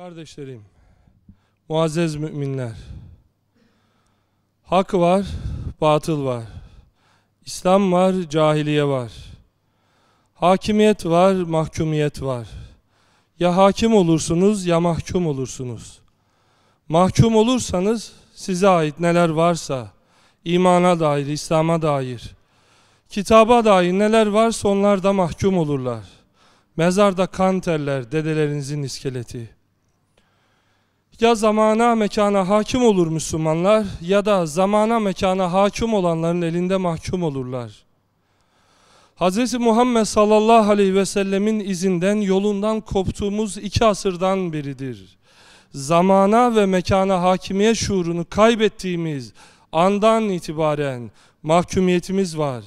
Kardeşlerim, muazzez müminler, hak var, batıl var, İslam var, cahiliye var, hakimiyet var, mahkumiyet var. Ya hakim olursunuz ya mahkum olursunuz. Mahkum olursanız size ait neler varsa, imana dair, İslam'a dair, kitaba dair neler varsa onlar da mahkum olurlar. Mezarda kan terler, dedelerinizin iskeleti.'' Ya zamana mekana hakim olur Müslümanlar ya da zamana mekana hakim olanların elinde mahkum olurlar. Hz. Muhammed sallallahu aleyhi ve sellemin izinden yolundan koptuğumuz iki asırdan biridir. Zamana ve mekana hakimiyet şuurunu kaybettiğimiz andan itibaren mahkumiyetimiz var.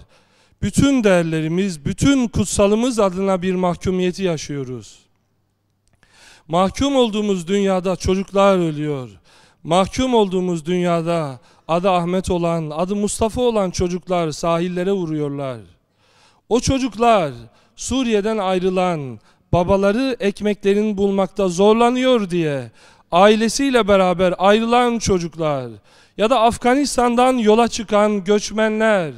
Bütün değerlerimiz, bütün kutsalımız adına bir mahkumiyeti yaşıyoruz. Mahkum olduğumuz dünyada çocuklar ölüyor. Mahkum olduğumuz dünyada adı Ahmet olan, adı Mustafa olan çocuklar sahillere vuruyorlar. O çocuklar Suriye'den ayrılan, babaları ekmeklerini bulmakta zorlanıyor diye ailesiyle beraber ayrılan çocuklar ya da Afganistan'dan yola çıkan göçmenler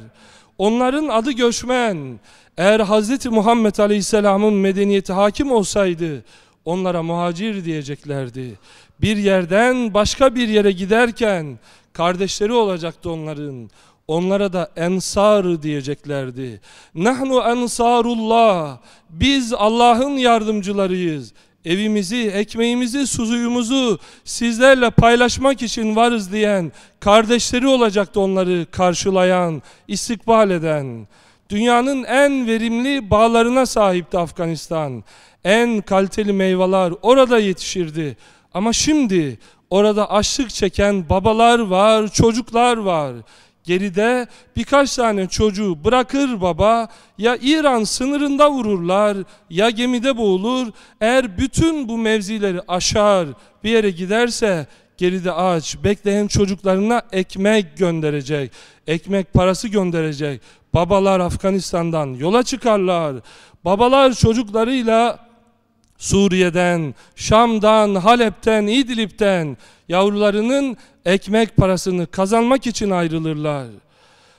onların adı göçmen eğer Hz. Muhammed Aleyhisselam'ın medeniyeti hakim olsaydı onlara muhacir diyeceklerdi. Bir yerden başka bir yere giderken kardeşleri olacaktı onların. Onlara da ensar diyeceklerdi. Nahnu ensarullah. Biz Allah'ın yardımcılarıyız. Evimizi, ekmeğimizi, suzuyumuzu sizlerle paylaşmak için varız diyen, kardeşleri olacaktı onları karşılayan, istikbal eden. Dünyanın en verimli bağlarına sahipti Afganistan. En kaliteli meyveler orada yetişirdi. Ama şimdi orada açlık çeken babalar var, çocuklar var. Geride birkaç tane çocuğu bırakır baba, ya İran sınırında vururlar, ya gemide boğulur. Eğer bütün bu mevzileri aşar, bir yere giderse geride aç, bekleyen çocuklarına ekmek gönderecek, ekmek parası gönderecek. Babalar Afganistan'dan yola çıkarlar. Babalar çocuklarıyla Suriye'den, Şam'dan, Halep'ten, İdilipten yavrularının ekmek parasını kazanmak için ayrılırlar.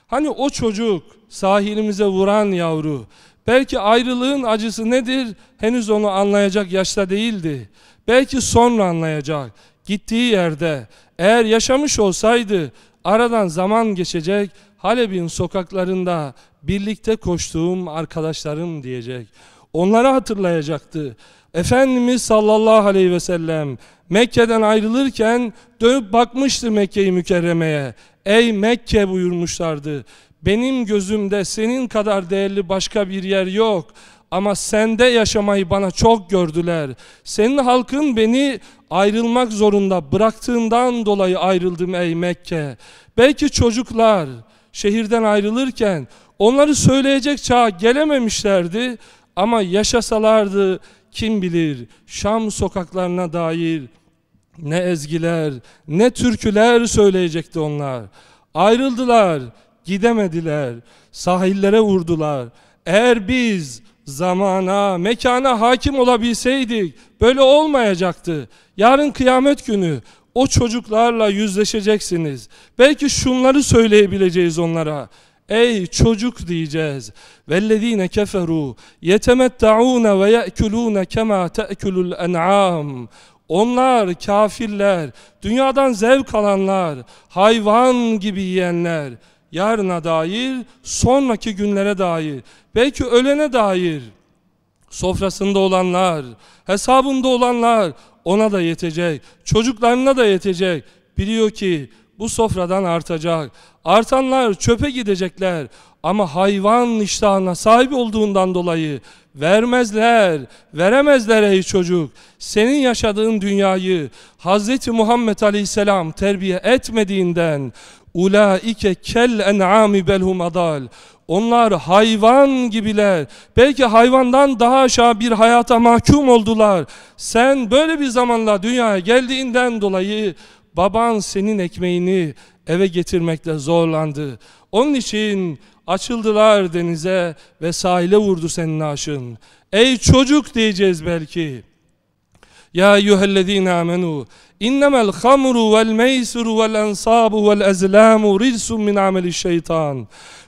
Hani o çocuk sahilimize vuran yavru belki ayrılığın acısı nedir henüz onu anlayacak yaşta değildi. Belki sonra anlayacak. Gittiği yerde eğer yaşamış olsaydı aradan zaman geçecek Halep'in sokaklarında birlikte koştuğum arkadaşlarım diyecek. Onları hatırlayacaktı. Efendimiz sallallahu aleyhi ve sellem Mekke'den ayrılırken dönüp bakmıştı Mekke'yi i Mükerreme'ye. Ey Mekke buyurmuşlardı. Benim gözümde senin kadar değerli başka bir yer yok. Ama sende yaşamayı bana çok gördüler. Senin halkın beni ayrılmak zorunda bıraktığından dolayı ayrıldım ey Mekke. Belki çocuklar şehirden ayrılırken onları söyleyecek çağa gelememişlerdi ama yaşasalardı kim bilir Şam sokaklarına dair ne ezgiler ne türküler söyleyecekti onlar. Ayrıldılar, gidemediler, sahillere vurdular. Eğer biz zamana, mekana hakim olabilseydik böyle olmayacaktı. Yarın kıyamet günü o çocuklarla yüzleşeceksiniz. Belki şunları söyleyebileceğiz onlara. Ey çocuk diyeceğiz. Vellezine keferu yetemettaun ve yekulun kema ta'kulul en'am. Onlar kafirler, dünyadan zevk alanlar, hayvan gibi yiyenler, yarına dair, sonraki günlere dair, belki ölene dair Sofrasında olanlar, hesabında olanlar ona da yetecek, çocuklarına da yetecek. Biliyor ki bu sofradan artacak. Artanlar çöpe gidecekler ama hayvan iştahına sahip olduğundan dolayı vermezler, veremezler ey çocuk. Senin yaşadığın dünyayı Hz. Muhammed Aleyhisselam terbiye etmediğinden ulaike kel en'ami belhum adal. Onlar hayvan gibiler. Belki hayvandan daha aşağı bir hayata mahkum oldular. Sen böyle bir zamanla dünyaya geldiğinden dolayı baban senin ekmeğini eve getirmekte zorlandı. Onun için açıldılar denize ve sahile vurdu senin aşın. Ey çocuk diyeceğiz belki. Ya eyyühellezine amenu innemel hamru vel meysuru vel ensabu vel ezlamu rizsun min ameli şeytan.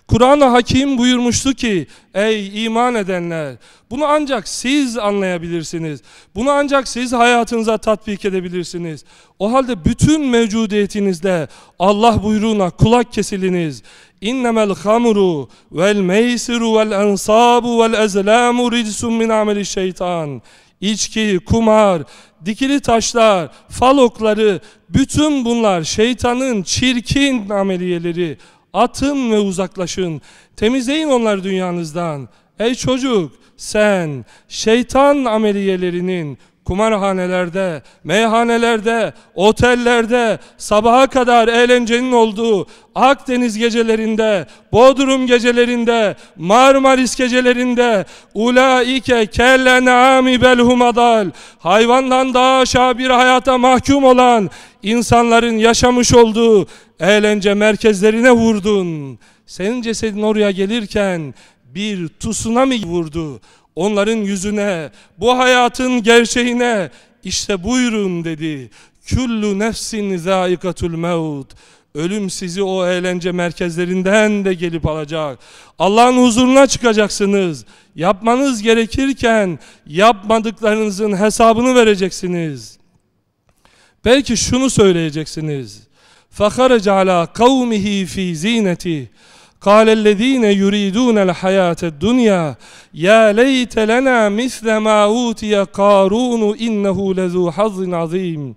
Kur'an-ı Hakim buyurmuştu ki ey iman edenler bunu ancak siz anlayabilirsiniz. Bunu ancak siz hayatınıza tatbik edebilirsiniz. O halde bütün mevcudiyetinizde Allah buyruğuna kulak kesiliniz. İnnemel hamuru vel meysiru vel ensabu vel ezlamu ridsun min ameli şeytan İçki, kumar, dikili taşlar, falokları bütün bunlar şeytanın çirkin ameliyeleri. Atın ve uzaklaşın. Temizleyin onlar dünyanızdan. Ey çocuk sen şeytan ameliyelerinin kumarhanelerde, meyhanelerde, otellerde, sabaha kadar eğlencenin olduğu Akdeniz gecelerinde, Bodrum gecelerinde, Marmaris gecelerinde ulaike kellenami belhum adal hayvandan daha aşağı bir hayata mahkum olan insanların yaşamış olduğu eğlence merkezlerine vurdun. Senin cesedin oraya gelirken bir tusuna mı vurdu. Onların yüzüne, bu hayatın gerçeğine işte buyurun dedi. Küllü nefsin zaikatul mevt. Ölüm sizi o eğlence merkezlerinden de gelip alacak. Allah'ın huzuruna çıkacaksınız. Yapmanız gerekirken yapmadıklarınızın hesabını vereceksiniz. Belki şunu söyleyeceksiniz. فَخَرَجَ عَلَى قَوْمِهِ ف۪ي زِينَتِهِ قال الذين يريدون الحياة الدنيا يا ليت لنا مثل ما أوتي قارون إنه لذو حظ عظيم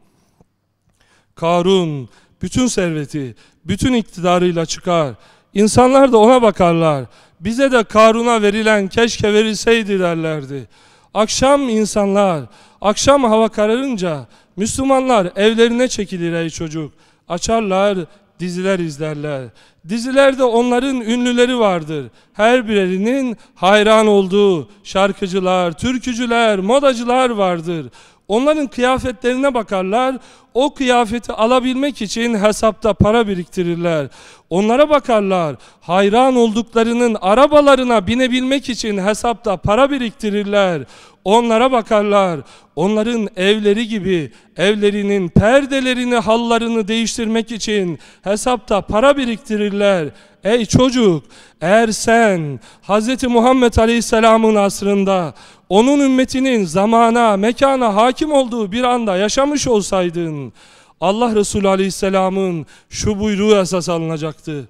Karun bütün serveti, bütün iktidarıyla çıkar. İnsanlar da ona bakarlar. Bize de Karun'a verilen keşke verilseydi derlerdi. Akşam insanlar, akşam hava kararınca Müslümanlar evlerine çekilir ey çocuk. Açarlar, diziler izlerler. Dizilerde onların ünlüleri vardır. Her birinin hayran olduğu şarkıcılar, türkücüler, modacılar vardır. Onların kıyafetlerine bakarlar. O kıyafeti alabilmek için hesapta para biriktirirler. Onlara bakarlar. Hayran olduklarının arabalarına binebilmek için hesapta para biriktirirler. Onlara bakarlar. Onların evleri gibi evlerinin perdelerini, hallarını değiştirmek için hesapta para biriktirirler. Ey çocuk eğer sen Hz. Muhammed Aleyhisselam'ın asrında onun ümmetinin zamana, mekana hakim olduğu bir anda yaşamış olsaydın Allah Resulü Aleyhisselam'ın şu buyruğu esas alınacaktı.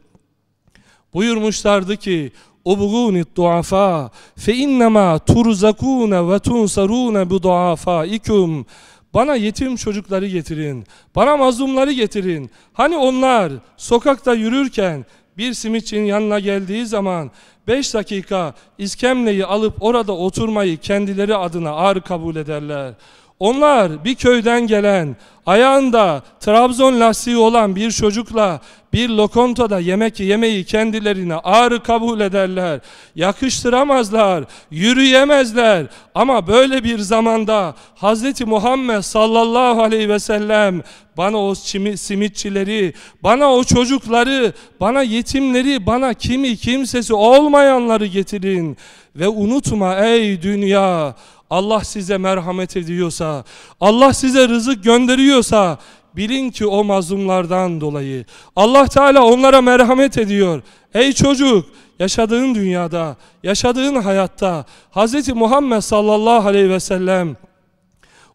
Buyurmuşlardı ki fe اُبْغُونِ الدُّعَفَا فَاِنَّمَا تُرْزَكُونَ وَتُنْسَرُونَ ikum. bana yetim çocukları getirin, bana mazlumları getirin. Hani onlar sokakta yürürken bir simitçinin yanına geldiği zaman 5 dakika iskemleyi alıp orada oturmayı kendileri adına ağır kabul ederler. Onlar bir köyden gelen, ayağında Trabzon lastiği olan bir çocukla bir lokontada yemek yemeyi kendilerine ağrı kabul ederler. Yakıştıramazlar, yürüyemezler. Ama böyle bir zamanda Hz. Muhammed sallallahu aleyhi ve sellem bana o simitçileri, bana o çocukları, bana yetimleri, bana kimi kimsesi olmayanları getirin. Ve unutma ey dünya Allah size merhamet ediyorsa, Allah size rızık gönderiyorsa bilin ki o mazlumlardan dolayı. Allah Teala onlara merhamet ediyor. Ey çocuk yaşadığın dünyada, yaşadığın hayatta Hz. Muhammed sallallahu aleyhi ve sellem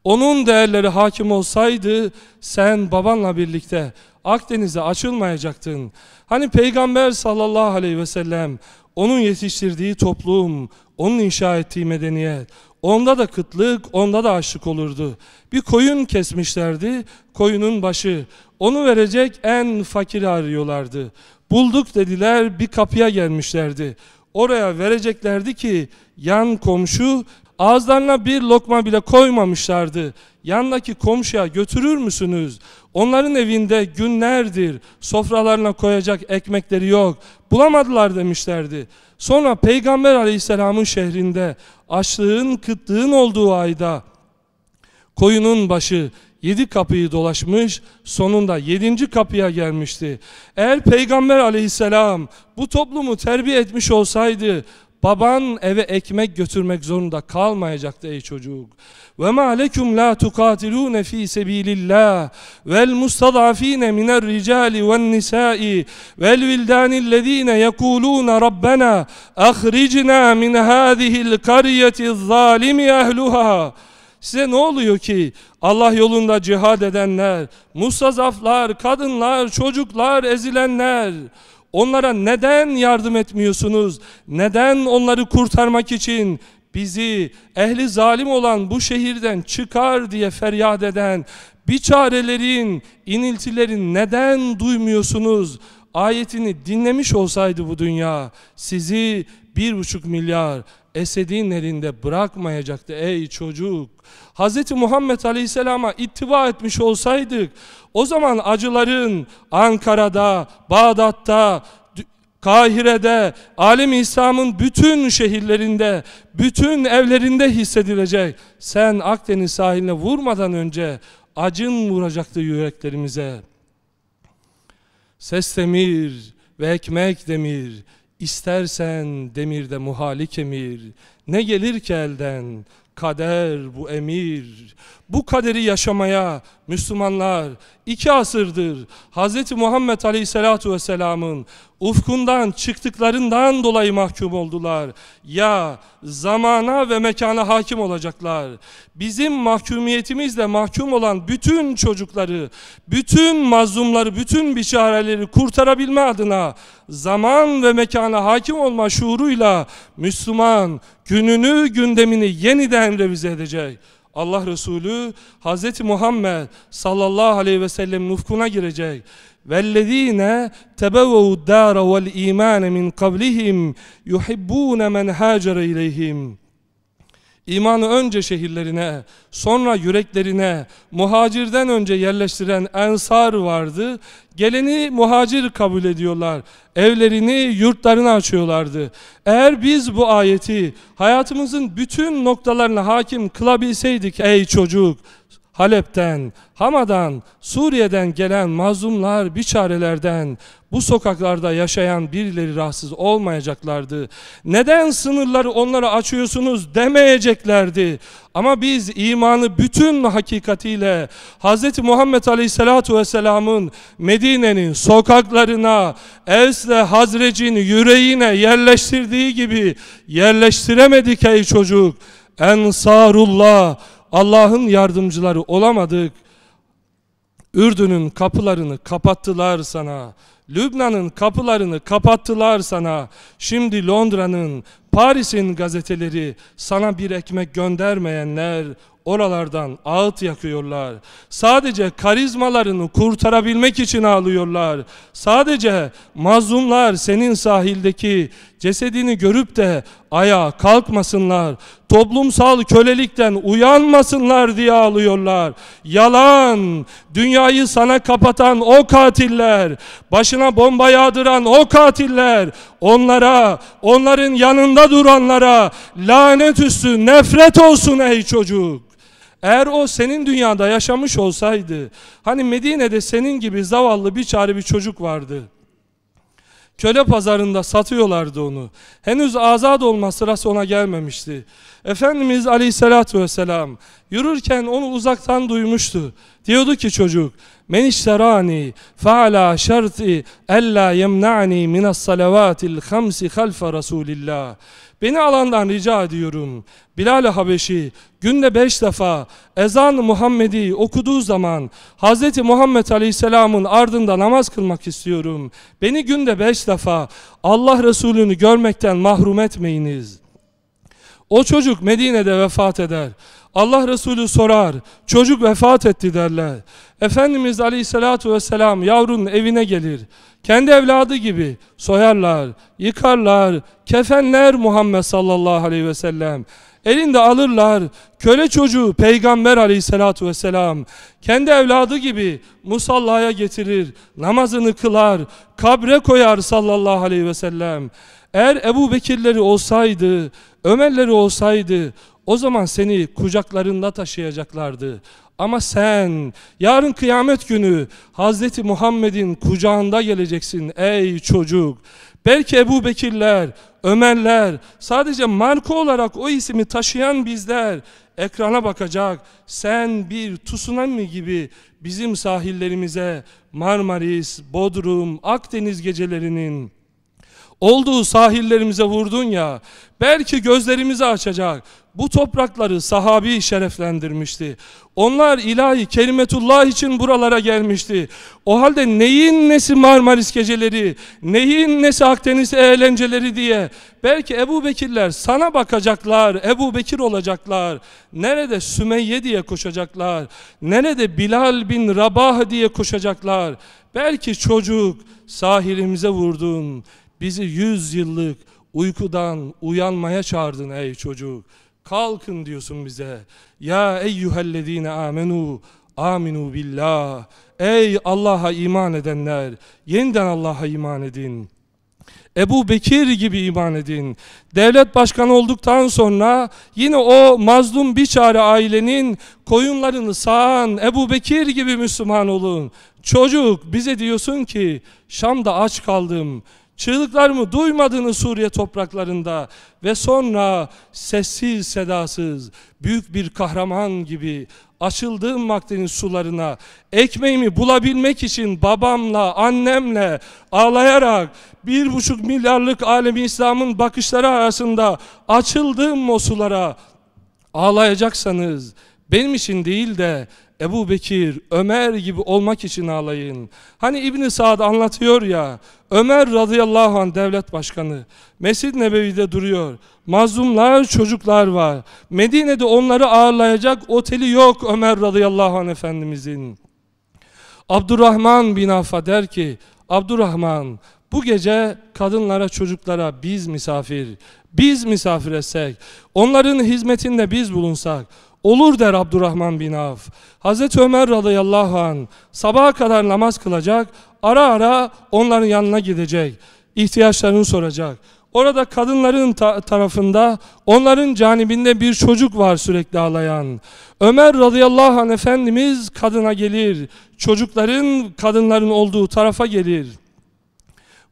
onun değerleri hakim olsaydı sen babanla birlikte Akdeniz'e açılmayacaktın. Hani Peygamber sallallahu aleyhi ve sellem onun yetiştirdiği toplum, onun inşa ettiği medeniyet, Onda da kıtlık, onda da açlık olurdu. Bir koyun kesmişlerdi, koyunun başı. Onu verecek en fakiri arıyorlardı. Bulduk dediler, bir kapıya gelmişlerdi. Oraya vereceklerdi ki yan komşu ağızlarına bir lokma bile koymamışlardı. Yandaki komşuya götürür müsünüz? Onların evinde günlerdir sofralarına koyacak ekmekleri yok. Bulamadılar demişlerdi. Sonra Peygamber aleyhisselamın şehrinde açlığın kıtlığın olduğu ayda koyunun başı yedi kapıyı dolaşmış sonunda yedinci kapıya gelmişti. Eğer Peygamber aleyhisselam bu toplumu terbiye etmiş olsaydı Baban eve ekmek götürmek zorunda kalmayacaktı ey çocuk. Ve ma la tukatilun fi sabilillah vel mustadafin min er-ricali ven nisa'i vel vildanil lezine yekulun rabbena ahricna min hadihil karyetiz zalimi ehluha. Size ne oluyor ki Allah yolunda cihad edenler, mustazaflar, kadınlar, çocuklar, ezilenler Onlara neden yardım etmiyorsunuz? Neden onları kurtarmak için bizi ehli zalim olan bu şehirden çıkar diye feryat eden biçarelerin, iniltilerin neden duymuyorsunuz? Ayetini dinlemiş olsaydı bu dünya sizi bir buçuk milyar Esed'in elinde bırakmayacaktı ey çocuk. Hz. Muhammed Aleyhisselam'a ittiba etmiş olsaydık o zaman acıların Ankara'da, Bağdat'ta, Kahire'de, Alim İslam'ın bütün şehirlerinde, bütün evlerinde hissedilecek. Sen Akdeniz sahiline vurmadan önce acın vuracaktı yüreklerimize. Ses demir ve ekmek demir. İstersen demirde muhali kemir, ne gelir ki elden, kader bu emir. Bu kaderi yaşamaya Müslümanlar iki asırdır Hz. Muhammed Aleyhisselatu Vesselam'ın ufkundan çıktıklarından dolayı mahkum oldular. Ya zamana ve mekana hakim olacaklar. Bizim mahkumiyetimizle mahkum olan bütün çocukları, bütün mazlumları, bütün biçareleri kurtarabilme adına zaman ve mekana hakim olma şuuruyla Müslüman gününü, gündemini yeniden revize edecek. Allah Resulü Hz. Muhammed sallallahu aleyhi ve sellem ufkuna girecek. وَالَّذ۪ينَ تَبَوَّوُ الدَّارَ وَالْا۪يمَانَ مِنْ قَبْلِهِمْ يُحِبُّونَ مَنْ هَاجَرَ اِلَيْهِمْ İmanı önce şehirlerine, sonra yüreklerine, muhacirden önce yerleştiren ensar vardı. Geleni muhacir kabul ediyorlar. Evlerini, yurtlarını açıyorlardı. Eğer biz bu ayeti hayatımızın bütün noktalarına hakim kılabilseydik ey çocuk, Halep'ten, Hama'dan, Suriye'den gelen mazlumlar, biçarelerden bu sokaklarda yaşayan birileri rahatsız olmayacaklardı. Neden sınırları onlara açıyorsunuz demeyeceklerdi. Ama biz imanı bütün hakikatiyle Hz. Muhammed Aleyhisselatu Vesselam'ın Medine'nin sokaklarına, Evs'le Hazrec'in yüreğine yerleştirdiği gibi yerleştiremedik ey çocuk. Ensarullah Allah'ın yardımcıları olamadık. Ürdün'ün kapılarını kapattılar sana. Lübnan'ın kapılarını kapattılar sana. Şimdi Londra'nın, Paris'in gazeteleri sana bir ekmek göndermeyenler oralardan ağıt yakıyorlar. Sadece karizmalarını kurtarabilmek için ağlıyorlar. Sadece mazlumlar senin sahildeki cesedini görüp de ayağa kalkmasınlar, toplumsal kölelikten uyanmasınlar diye ağlıyorlar. Yalan, dünyayı sana kapatan o katiller, başına bomba yağdıran o katiller, onlara, onların yanında duranlara lanet üstü nefret olsun ey çocuk. Eğer o senin dünyada yaşamış olsaydı, hani Medine'de senin gibi zavallı bir çare bir çocuk vardı.'' Köle pazarında satıyorlardı onu. Henüz azat olma sırası ona gelmemişti. Efendimiz aleyhissalatü vesselam yürürken onu uzaktan duymuştu. Diyordu ki çocuk, Men işterani feala şerti ella yemna'ni minas salavatil hamsi halfe Resulillah. Beni alandan rica ediyorum. Bilal Habeşi günde beş defa ezan Muhammedi okuduğu zaman Hz. Muhammed Aleyhisselam'ın ardında namaz kılmak istiyorum. Beni günde beş defa Allah Resulü'nü görmekten mahrum etmeyiniz. O çocuk Medine'de vefat eder. Allah Resulü sorar, çocuk vefat etti derler. Efendimiz Aleyhisselatü Vesselam yavrunun evine gelir. Kendi evladı gibi soyarlar, yıkarlar, kefenler Muhammed sallallahu aleyhi ve sellem. Elinde alırlar köle çocuğu Peygamber aleyhissalatu vesselam. Kendi evladı gibi musallaya getirir, namazını kılar, kabre koyar sallallahu aleyhi ve sellem. Eğer Ebu Bekirleri olsaydı, Ömerleri olsaydı o zaman seni kucaklarında taşıyacaklardı. Ama sen yarın kıyamet günü Hazreti Muhammed'in kucağında geleceksin ey çocuk. Belki Ebu Bekirler, Ömerler, sadece marko olarak o isimi taşıyan bizler ekrana bakacak. Sen bir tsunami gibi bizim sahillerimize Marmaris, Bodrum, Akdeniz gecelerinin olduğu sahillerimize vurdun ya belki gözlerimizi açacak bu toprakları sahabi şereflendirmişti. Onlar ilahi kelimetullah için buralara gelmişti. O halde neyin nesi Marmaris geceleri, neyin nesi Akdeniz eğlenceleri diye belki Ebu Bekirler sana bakacaklar, Ebu Bekir olacaklar. Nerede Sümeyye diye koşacaklar, nerede Bilal bin Rabah diye koşacaklar. Belki çocuk sahilimize vurdun, bizi yüz yıllık uykudan uyanmaya çağırdın ey çocuk. Kalkın diyorsun bize. Ya eyyühellezine amenu aminu billah. Ey Allah'a iman edenler, yeniden Allah'a iman edin. Ebu Bekir gibi iman edin. Devlet başkanı olduktan sonra yine o mazlum biçare ailenin koyunlarını sağan Ebu Bekir gibi Müslüman olun. Çocuk bize diyorsun ki Şam'da aç kaldım. Çığlıklarımı duymadınız Suriye topraklarında ve sonra sessiz sedasız büyük bir kahraman gibi açıldığım Akdeniz sularına ekmeğimi bulabilmek için babamla annemle ağlayarak bir buçuk milyarlık alemi İslam'ın bakışları arasında açıldığım o sulara ağlayacaksanız benim için değil de Ebu Bekir, Ömer gibi olmak için ağlayın. Hani İbn-i Sa'd anlatıyor ya, Ömer radıyallahu anh devlet başkanı, mescid Nebevi'de duruyor. Mazlumlar, çocuklar var. Medine'de onları ağırlayacak oteli yok Ömer radıyallahu anh efendimizin. Abdurrahman bin Affa der ki, Abdurrahman bu gece kadınlara çocuklara biz misafir, biz misafir etsek, onların hizmetinde biz bulunsak, Olur der Abdurrahman bin Avf. Hazreti Ömer radıyallahu an sabaha kadar namaz kılacak, ara ara onların yanına gidecek, ihtiyaçlarını soracak. Orada kadınların ta tarafında, onların canibinde bir çocuk var sürekli ağlayan. Ömer radıyallahu an Efendimiz kadına gelir, çocukların kadınların olduğu tarafa gelir.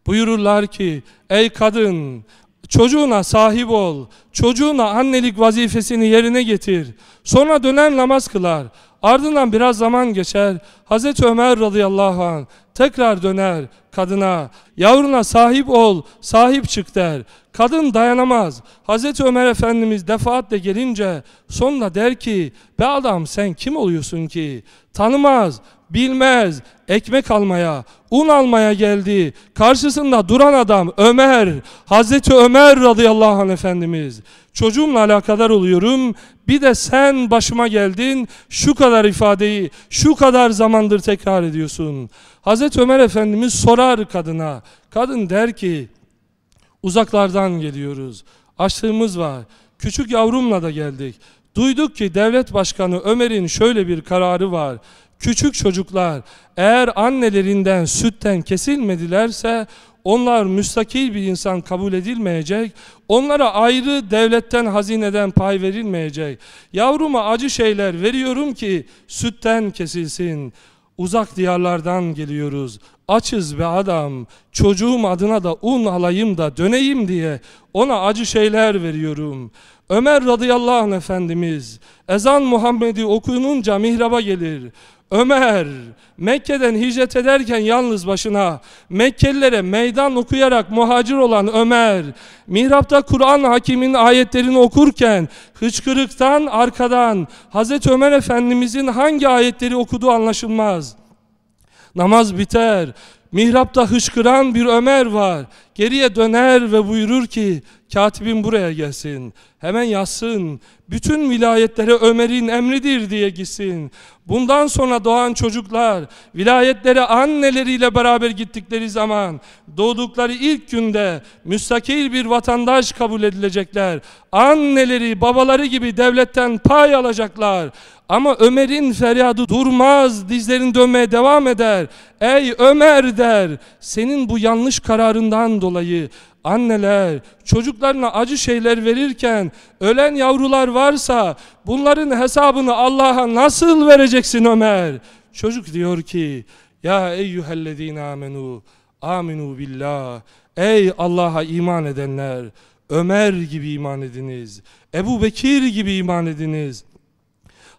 Buyururlar ki, ey kadın Çocuğuna sahip ol. Çocuğuna annelik vazifesini yerine getir. Sonra döner namaz kılar. Ardından biraz zaman geçer. Hazreti Ömer radıyallahu an tekrar döner kadına. Yavruna sahip ol, sahip çık der. Kadın dayanamaz. Hazreti Ömer Efendimiz defaatle gelince sonunda der ki be adam sen kim oluyorsun ki? Tanımaz bilmez. Ekmek almaya, un almaya geldi. Karşısında duran adam Ömer, Hazreti Ömer radıyallahu anh efendimiz. Çocuğumla alakadar oluyorum. Bir de sen başıma geldin. Şu kadar ifadeyi, şu kadar zamandır tekrar ediyorsun. Hazreti Ömer efendimiz sorar kadına. Kadın der ki, uzaklardan geliyoruz. Açlığımız var. Küçük yavrumla da geldik. Duyduk ki devlet başkanı Ömer'in şöyle bir kararı var. Küçük çocuklar eğer annelerinden sütten kesilmedilerse onlar müstakil bir insan kabul edilmeyecek. Onlara ayrı devletten hazineden pay verilmeyecek. Yavruma acı şeyler veriyorum ki sütten kesilsin. Uzak diyarlardan geliyoruz. Açız be adam. Çocuğum adına da un alayım da döneyim diye ona acı şeyler veriyorum. Ömer radıyallahu anh efendimiz ezan Muhammed'i okununca mihraba gelir. Ömer Mekke'den hicret ederken yalnız başına Mekkelilere meydan okuyarak muhacir olan Ömer mihrapta Kur'an hakimin ayetlerini okurken hıçkırıktan arkadan Hazreti Ömer Efendimizin hangi ayetleri okuduğu anlaşılmaz. Namaz biter. Mihrapta hışkıran bir Ömer var geriye döner ve buyurur ki katibim buraya gelsin. Hemen yazsın. Bütün vilayetlere Ömer'in emridir diye gitsin. Bundan sonra doğan çocuklar vilayetlere anneleriyle beraber gittikleri zaman doğdukları ilk günde müstakil bir vatandaş kabul edilecekler. Anneleri babaları gibi devletten pay alacaklar. Ama Ömer'in feryadı durmaz, dizlerin dönmeye devam eder. Ey Ömer der, senin bu yanlış kararından dolayı anneler çocuklarına acı şeyler verirken ölen yavrular varsa bunların hesabını Allah'a nasıl vereceksin Ömer? Çocuk diyor ki ya eyyühellezine amenu aminu billah ey Allah'a iman edenler Ömer gibi iman ediniz Ebu Bekir gibi iman ediniz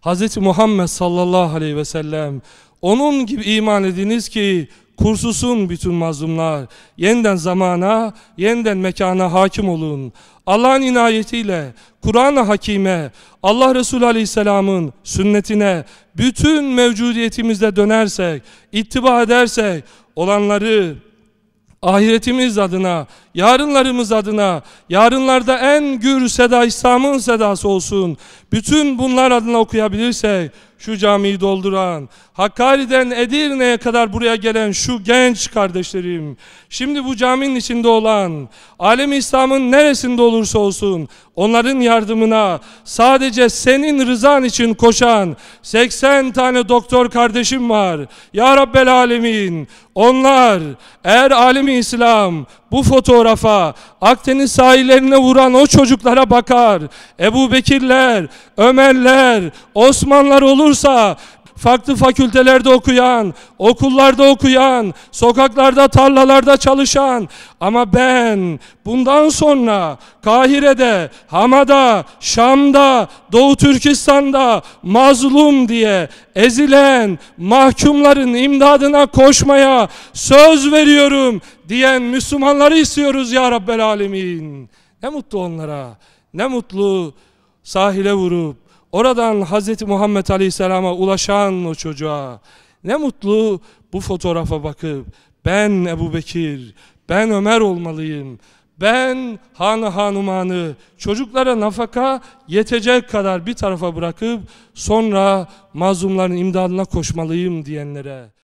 Hz. Muhammed sallallahu aleyhi ve sellem onun gibi iman ediniz ki kursusun bütün mazlumlar. Yeniden zamana, yeniden mekana hakim olun. Allah'ın inayetiyle, Kur'an-ı Hakime, Allah Resulü Aleyhisselam'ın sünnetine bütün mevcudiyetimizde dönersek, ittiba edersek, olanları ahiretimiz adına yarınlarımız adına, yarınlarda en gür seda İslam'ın sedası olsun. Bütün bunlar adına okuyabilirsek, şu camiyi dolduran, Hakkari'den Edirne'ye kadar buraya gelen şu genç kardeşlerim, şimdi bu caminin içinde olan, alem İslam'ın neresinde olursa olsun, onların yardımına sadece senin rızan için koşan 80 tane doktor kardeşim var. Ya Rabbel Alemin, onlar eğer alemi İslam bu fotoğrafa, Akdeniz sahillerine vuran o çocuklara bakar, Ebu Bekirler, Ömerler, Osmanlar olursa farklı fakültelerde okuyan, okullarda okuyan, sokaklarda, tarlalarda çalışan ama ben bundan sonra Kahire'de, Hama'da, Şam'da, Doğu Türkistan'da mazlum diye ezilen mahkumların imdadına koşmaya söz veriyorum diyen Müslümanları istiyoruz ya Rabbel Alemin. Ne mutlu onlara, ne mutlu sahile vurup Oradan Hz. Muhammed Aleyhisselam'a ulaşan o çocuğa ne mutlu bu fotoğrafa bakıp ben Ebu Bekir, ben Ömer olmalıyım. Ben hanı hanumanı çocuklara nafaka yetecek kadar bir tarafa bırakıp sonra mazlumların imdadına koşmalıyım diyenlere.